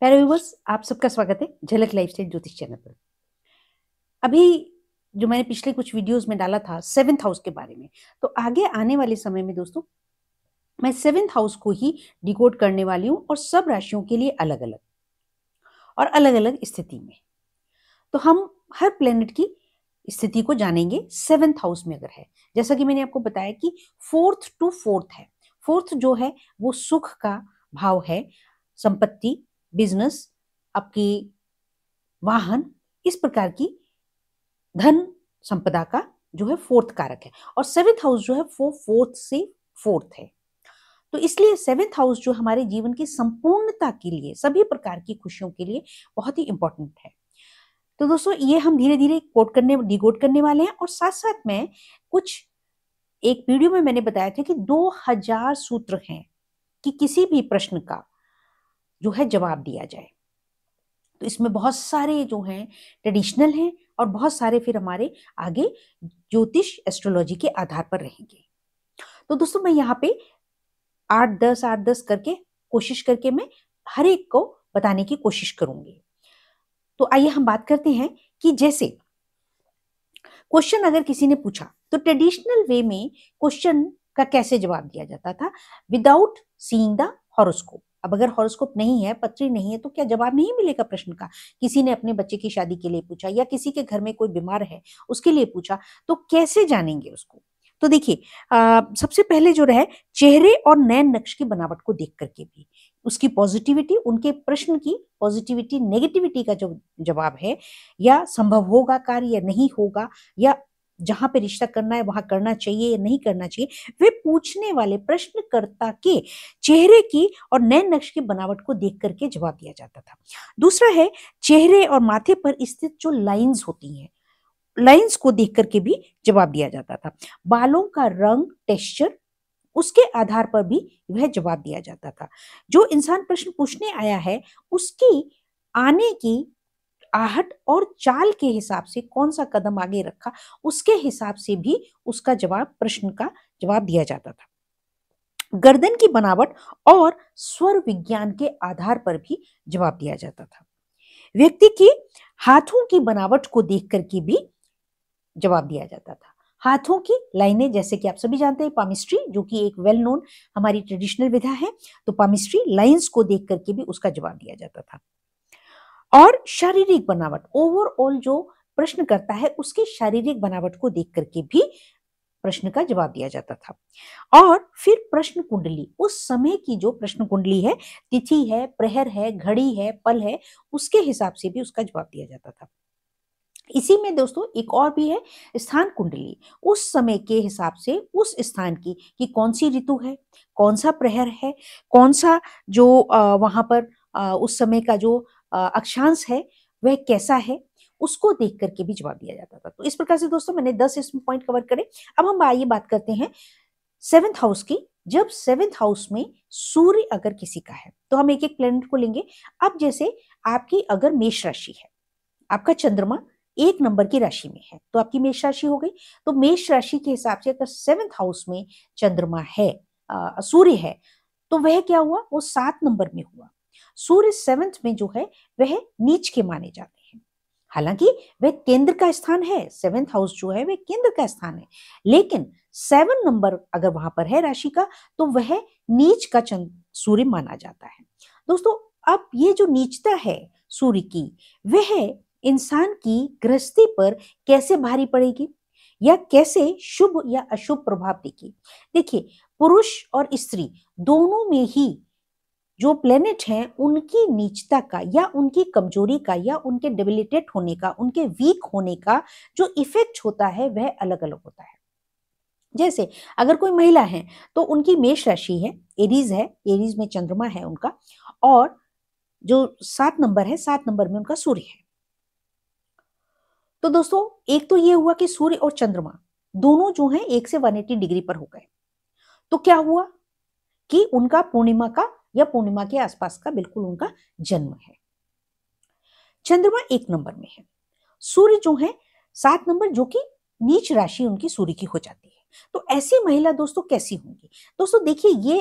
प्यारे व्यूवर्स आप सबका स्वागत है झलक लाइफ स्टाइल ज्योतिष चैनल पर अभी जो मैंने पिछले कुछ वीडियोस में डाला था सेवेंथ हाउस के बारे में तो आगे आने वाले समय में दोस्तों मैं सेवेंथ हाउस को ही डिकोड करने वाली हूँ और सब राशियों के लिए अलग अलग और अलग अलग स्थिति में तो हम हर प्लेनेट की स्थिति को जानेंगे सेवेंथ हाउस में अगर है जैसा कि मैंने आपको बताया कि फोर्थ टू फोर्थ है फोर्थ जो है वो सुख का भाव है संपत्ति बिजनेस आपकी वाहन इस प्रकार की धन संपदा का जो है फोर्थ कारक है और सेवेंथ हाउस जो है वो फोर्थ से फोर्थ है तो इसलिए सेवेंथ हाउस जो हमारे जीवन की संपूर्णता के लिए सभी प्रकार की खुशियों के लिए बहुत ही इंपॉर्टेंट है तो दोस्तों ये हम धीरे धीरे कोट करने डिकोड करने वाले हैं और साथ साथ में कुछ एक वीडियो में मैंने बताया था कि 2000 सूत्र हैं कि किसी भी प्रश्न का जो है जवाब दिया जाए तो इसमें बहुत सारे जो हैं ट्रेडिशनल हैं और बहुत सारे फिर हमारे आगे ज्योतिष एस्ट्रोलॉजी के आधार पर रहेंगे तो दोस्तों मैं यहाँ पे आठ दस आठ दस करके कोशिश करके मैं हर एक को बताने की कोशिश करूंगी तो आइए हम बात करते हैं कि जैसे क्वेश्चन अगर किसी ने पूछा तो ट्रेडिशनल वे में क्वेश्चन का कैसे जवाब दिया जाता था विदाउट सीइंग द हॉरोस्कोप अब अगर हॉरोस्कोप नहीं है पत्री नहीं है तो क्या जवाब नहीं मिलेगा प्रश्न का किसी ने अपने बच्चे की शादी के लिए पूछा या किसी के घर में कोई बीमार है उसके लिए पूछा तो कैसे जानेंगे उसको तो देखिए सबसे पहले जो रहे चेहरे और नयन नक्श की बनावट को देख करके भी उसकी पॉजिटिविटी उनके प्रश्न की पॉजिटिविटी नेगेटिविटी का जो जवाब है या संभव होगा कार्य या नहीं होगा या जहां पे रिश्ता करना है वहां करना चाहिए या नहीं करना चाहिए वे पूछने वाले प्रश्नकर्ता के चेहरे की और नए नक्श की बनावट को देख करके जवाब दिया जाता था दूसरा है चेहरे और माथे पर स्थित जो लाइंस होती हैं लाइंस को देख करके भी जवाब दिया जाता था बालों का रंग टेक्सचर उसके आधार पर भी वह जवाब दिया जाता था जो इंसान प्रश्न पूछने आया है उसकी आने की आहट और चाल के हिसाब से कौन सा कदम आगे रखा उसके हिसाब से भी उसका जवाब प्रश्न का जवाब दिया जाता था गर्दन की बनावट और स्वर विज्ञान के आधार पर भी जवाब दिया जाता था व्यक्ति की हाथों की बनावट को देख करके भी जवाब दिया जाता था हाथों की लाइनें जैसे कि आप सभी जानते हैं पामिस्ट्री जो कि एक वेल नोन हमारी ट्रेडिशनल विधा है तो पामिस्ट्री लाइंस को देख करके भी उसका जवाब दिया जाता था और शारीरिक बनावट ओवरऑल जो प्रश्न करता है उसकी शारीरिक बनावट को देख करके भी प्रश्न का जवाब दिया जाता था और फिर प्रश्न कुंडली उस समय की जो प्रश्न कुंडली है तिथि है प्रहर है घड़ी है पल है उसके हिसाब से भी उसका जवाब दिया जाता था इसी में दोस्तों एक और भी है स्थान कुंडली उस समय के हिसाब से उस स्थान की कि कौन सी ऋतु है कौन सा प्रहर है कौन सा जो वहां पर उस समय का जो अक्षांश है वह कैसा है उसको देख करके भी जवाब दिया जाता था तो इस प्रकार से दोस्तों मैंने दस इसमें पॉइंट कवर करे अब हम आइए बात करते हैं सेवेंथ हाउस की जब सेवेंथ हाउस में सूर्य अगर किसी का है तो हम एक एक प्लेनेट को लेंगे अब जैसे आपकी अगर मेष राशि है आपका चंद्रमा एक नंबर की राशि में है तो आपकी मेष राशि हो गई तो मेष राशि के हिसाब से अगर सेवेंथ हाउस में चंद्रमा है सूर्य है तो वह क्या हुआ वो सात नंबर में हुआ सूर्य सेवंथ में जो है वह नीच के माने जाते हैं हालांकि वह केंद्र का स्थान है सेवेंथ हाउस जो है वह केंद्र का स्थान है लेकिन सेवन नंबर अगर वहां पर है राशि का तो वह नीच का चंद सूर्य माना जाता है दोस्तों अब ये जो नीचता है सूर्य की वह इंसान की गृहस्थी पर कैसे भारी पड़ेगी या कैसे शुभ या अशुभ प्रभाव देगी देखिए पुरुष और स्त्री दोनों में ही जो प्लेनेट हैं उनकी नीचता का या उनकी कमजोरी का या उनके डेबिलिटेट होने का उनके वीक होने का जो इफेक्ट होता है वह अलग अलग होता है जैसे अगर कोई महिला है तो उनकी मेष राशि है एरीज है एरीज में चंद्रमा है उनका और जो सात नंबर है सात नंबर में उनका सूर्य है तो दोस्तों एक तो ये हुआ कि सूर्य और चंद्रमा दोनों जो हैं एक से 180 डिग्री पर हो गए तो क्या हुआ कि उनका पूर्णिमा का या पूर्णिमा के आसपास का बिल्कुल उनका जन्म है चंद्रमा एक नंबर में है सूर्य जो है सात नंबर जो कि नीच राशि उनकी सूर्य की हो जाती है तो ऐसी महिला दोस्तों कैसी होंगी दोस्तों देखिए ये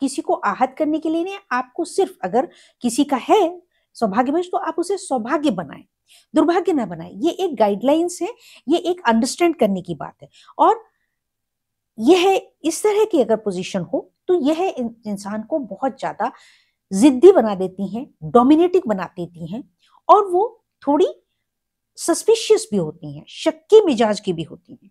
किसी को आहत करने के लिए नहीं आपको सिर्फ अगर किसी का है सौभाग्यवश तो आप उसे सौभाग्य बनाए दुर्भाग्य ना बनाए ये एक गाइडलाइंस है ये एक अंडरस्टैंड करने की बात है और यह इस तरह की अगर पोजीशन हो तो यह इंसान को बहुत ज़्यादा जिद्दी बना देती हैं डोमिनेटिंग बना देती हैं और वो थोड़ी सस्पिशियस भी होती हैं शक्की मिजाज की भी होती हैं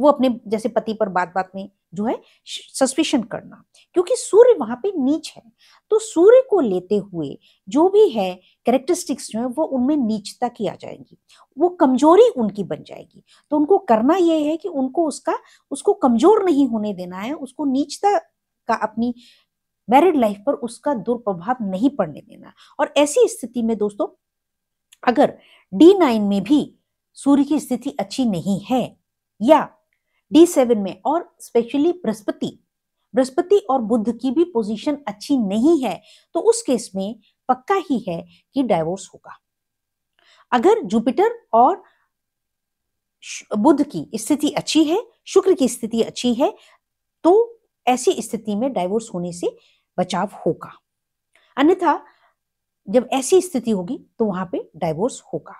वो अपने जैसे पति पर बात बात में जो है सस्पिशन करना क्योंकि सूर्य वहां पे नीच है तो सूर्य को लेते हुए जो भी है कैरेक्टरिस्टिक्स जो है वो उनमें नीचता की आ जाएगी वो कमजोरी उनकी बन जाएगी तो उनको करना ये है कि उनको उसका उसको कमजोर नहीं होने देना है उसको नीचता उसका अपनी मैरिड लाइफ पर उसका दुर्प्रभाव नहीं पड़ने देना और ऐसी स्थिति में दोस्तों अगर डी नाइन में भी सूर्य की स्थिति अच्छी नहीं है या डी सेवन में और स्पेशली बृहस्पति बृहस्पति और बुद्ध की भी पोजीशन अच्छी नहीं है तो उस केस में पक्का ही है कि डायवोर्स होगा अगर जुपिटर और बुद्ध की स्थिति अच्छी है शुक्र की स्थिति अच्छी है तो ऐसी स्थिति में डाइवोर्स होने से बचाव होगा अन्यथा जब ऐसी स्थिति होगी तो वहां पे डाइवोर्स होगा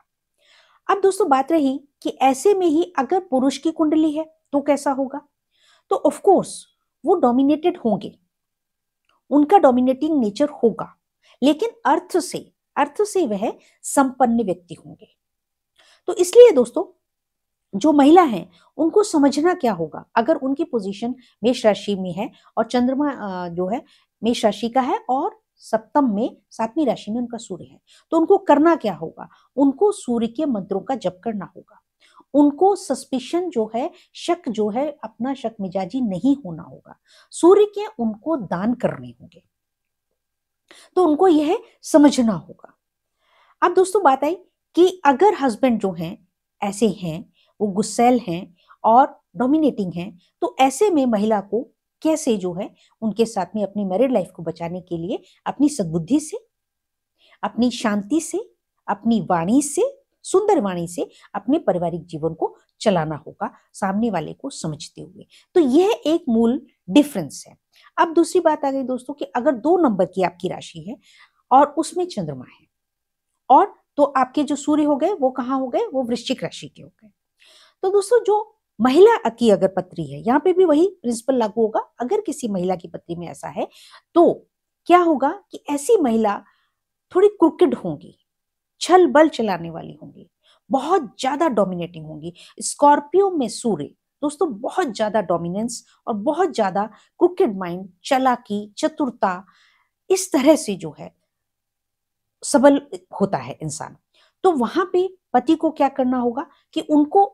अब दोस्तों बात रही कि ऐसे में ही अगर पुरुष की कुंडली है तो कैसा होगा तो ऑफकोर्स वो डोमिनेटेड होंगे उनका डोमिनेटिंग नेचर होगा लेकिन अर्थ से अर्थ से वह संपन्न व्यक्ति होंगे तो इसलिए दोस्तों जो महिला है उनको समझना क्या होगा अगर उनकी पोजीशन मेष राशि में है और चंद्रमा जो है मेष राशि का है और सप्तम में सातवीं राशि में उनका सूर्य है तो उनको करना क्या होगा उनको सूर्य के मंत्रों का जप करना होगा उनको सस्पिशन जो है शक जो है अपना शक मिजाजी नहीं होना होगा सूर्य के उनको दान करने होंगे तो उनको यह समझना होगा अब दोस्तों बात आई कि अगर हस्बैंड जो हैं ऐसे हैं वो गुस्सेल हैं और डोमिनेटिंग हैं तो ऐसे में महिला को कैसे जो है उनके साथ में अपनी मैरिड लाइफ को बचाने के लिए अपनी सद्बुद्धि से अपनी शांति से अपनी वाणी से सुंदर वाणी से अपने पारिवारिक जीवन को चलाना होगा सामने वाले को समझते हुए तो यह एक मूल डिफरेंस है अब दूसरी बात आ गई दोस्तों कि अगर दो नंबर की आपकी राशि है और उसमें चंद्रमा है और तो आपके जो सूर्य हो गए वो कहाँ हो गए वो वृश्चिक राशि के हो गए तो दोस्तों जो महिला की अगर पत्री है यहाँ पे भी वही प्रिंसिपल लागू होगा अगर किसी महिला की पत्री में ऐसा है तो क्या होगा कि ऐसी महिला थोड़ी क्रुकेड होंगी छल बल चलाने वाली होंगी बहुत ज्यादा डोमिनेटिंग होंगी स्कॉर्पियो में सूर्य दोस्तों बहुत ज्यादा डोमिनेंस और बहुत ज्यादा क्रुकेड माइंड चलाकी चतुरता इस तरह से जो है सबल होता है इंसान तो वहां पे पति को क्या करना होगा कि उनको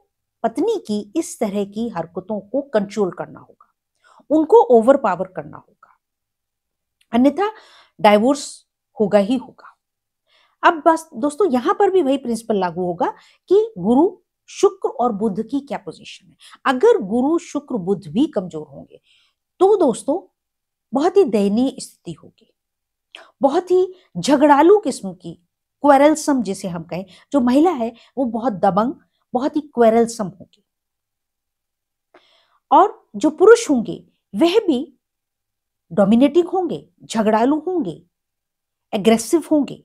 पत्नी की इस तरह की हरकतों को कंट्रोल करना होगा उनको ओवर पावर करना होगा अन्यथा डाइवोर्स होगा ही होगा अब बस दोस्तों यहां पर भी वही प्रिंसिपल लागू होगा कि गुरु शुक्र और बुद्ध की क्या पोजीशन है अगर गुरु शुक्र बुद्ध भी कमजोर होंगे तो दोस्तों बहुत ही दयनीय स्थिति होगी बहुत ही झगड़ालू किस्म की क्वेरलसम जिसे हम कहें जो महिला है वो बहुत दबंग बहुत ही क्वेरलसम होंगे और जो पुरुष होंगे वह भी डोमिनेटिंग होंगे झगड़ालू होंगे एग्रेसिव होंगे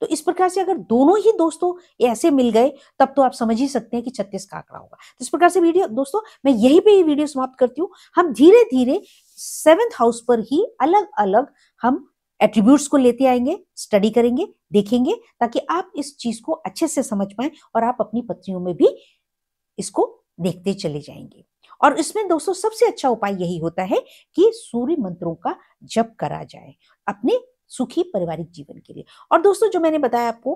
तो इस प्रकार से अगर दोनों ही दोस्तों ऐसे मिल गए तब तो आप समझ ही सकते हैं कि छत्तीस का आंकड़ा होगा तो इस प्रकार से वीडियो दोस्तों मैं यही पे ये वीडियो समाप्त करती हूँ हम धीरे धीरे सेवेंथ हाउस पर ही अलग अलग हम एट्रीब्यूट्स को लेते आएंगे स्टडी करेंगे देखेंगे ताकि आप इस चीज को अच्छे से समझ पाए और आप अपनी पत्नियों में भी इसको देखते चले जाएंगे और इसमें दोस्तों सबसे अच्छा उपाय यही होता है कि सूर्य मंत्रों का जप करा जाए अपने सुखी पारिवारिक जीवन के लिए और दोस्तों जो मैंने बताया आपको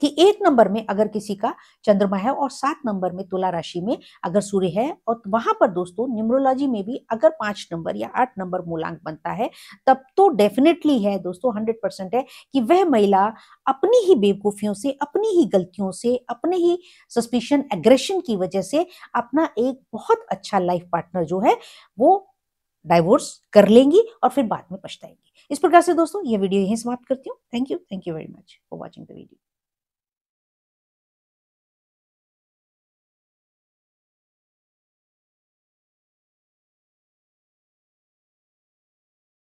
कि एक नंबर में अगर किसी का चंद्रमा है और सात नंबर में तुला राशि में अगर सूर्य है और वहां पर दोस्तों न्यूमरोलॉजी में भी अगर पांच नंबर या आठ नंबर मूलांक बनता है तब तो डेफिनेटली है दोस्तों हंड्रेड परसेंट है कि वह महिला अपनी ही बेवकूफियों से अपनी ही गलतियों से अपने ही सस्पिशन एग्रेशन की वजह से अपना एक बहुत अच्छा लाइफ पार्टनर जो है वो डाइवोर्स कर लेंगी और फिर बाद में पछताएंगी इस प्रकार से दोस्तों ये वीडियो यहीं समाप्त करती हूँ thank you thank you very much for watching the video